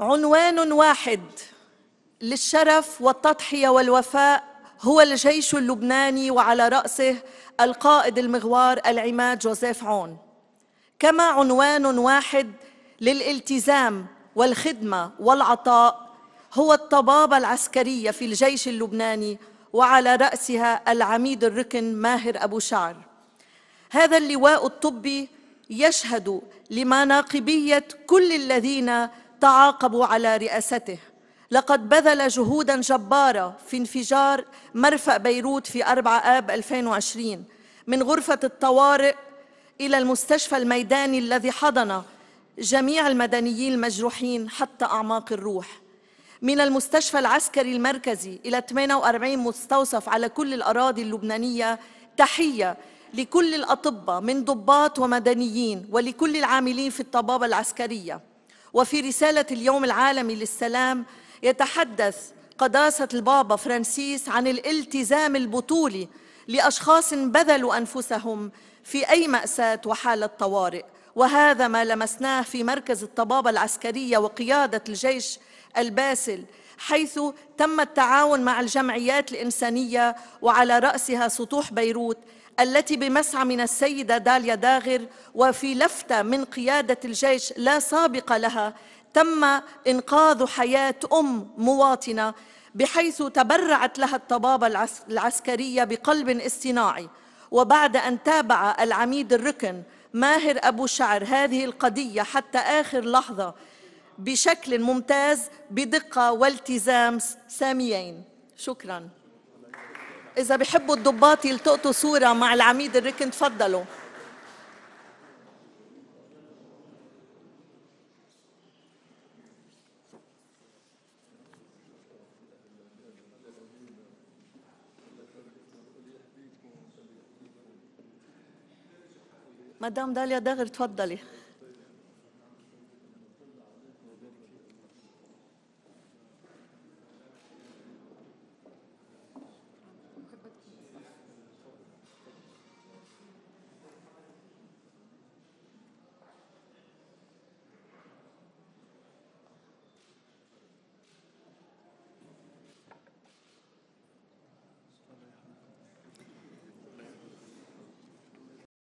عنوان واحد للشرف والتضحيه والوفاء هو الجيش اللبناني وعلى راسه القائد المغوار العماد جوزيف عون كما عنوان واحد للالتزام والخدمه والعطاء هو الطبابه العسكريه في الجيش اللبناني وعلى راسها العميد الركن ماهر ابو شعر هذا اللواء الطبي يشهد لمناقبيه كل الذين تعاقبوا على رئاسته لقد بذل جهودا جبارة في انفجار مرفأ بيروت في 4 آب 2020 من غرفة الطوارئ إلى المستشفى الميداني الذي حضن جميع المدنيين المجروحين حتى أعماق الروح من المستشفى العسكري المركزي إلى 48 مستوصف على كل الأراضي اللبنانية تحية لكل الأطباء من ضباط ومدنيين ولكل العاملين في الطبابة العسكرية وفي رسالة اليوم العالمي للسلام يتحدث قداسة البابا فرانسيس عن الالتزام البطولي لأشخاص بذلوا أنفسهم في أي مأساة وحالة طوارئ وهذا ما لمسناه في مركز الطبابة العسكرية وقيادة الجيش الباسل حيث تم التعاون مع الجمعيات الإنسانية وعلى رأسها سطوح بيروت التي بمسعى من السيدة داليا داغر وفي لفتة من قيادة الجيش لا سابق لها تم إنقاذ حياة أم مواطنة بحيث تبرعت لها الطبابة العسكرية بقلب اصطناعي وبعد أن تابع العميد الركن ماهر أبو شعر هذه القضية حتى آخر لحظة بشكل ممتاز بدقة والتزام ساميين شكراً إذا بحبوا الضباط يلتقطوا صورة مع العميد الركن تفضلوا مدام داليا دغري تفضلي